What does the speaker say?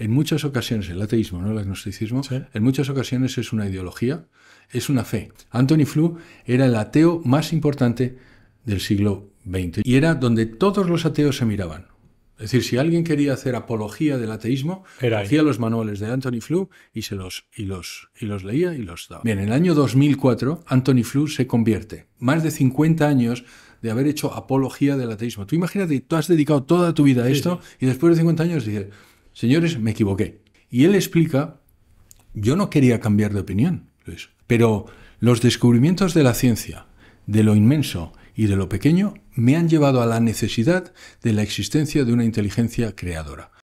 en muchas ocasiones, el ateísmo, ¿no? el agnosticismo, en muchas ocasiones es una ideología, es una fe. Anthony Flew era el ateo más importante del siglo XX y era donde todos los ateos se miraban. Es decir, si alguien quería hacer apología del ateísmo, hacía los manuales de Anthony Flew y, se los, y, los, y los leía y los daba. Bien, en el año 2004, Anthony Flew se convierte. Más de 50 años de haber hecho apología del ateísmo. Tú imagínate, tú has dedicado toda tu vida a esto y después de 50 años dices, señores, me equivoqué. Y él explica, yo no quería cambiar de opinión, Luis, pero los descubrimientos de la ciencia, de lo inmenso y de lo pequeño, me han llevado a la necesidad de la existencia de una inteligencia creadora.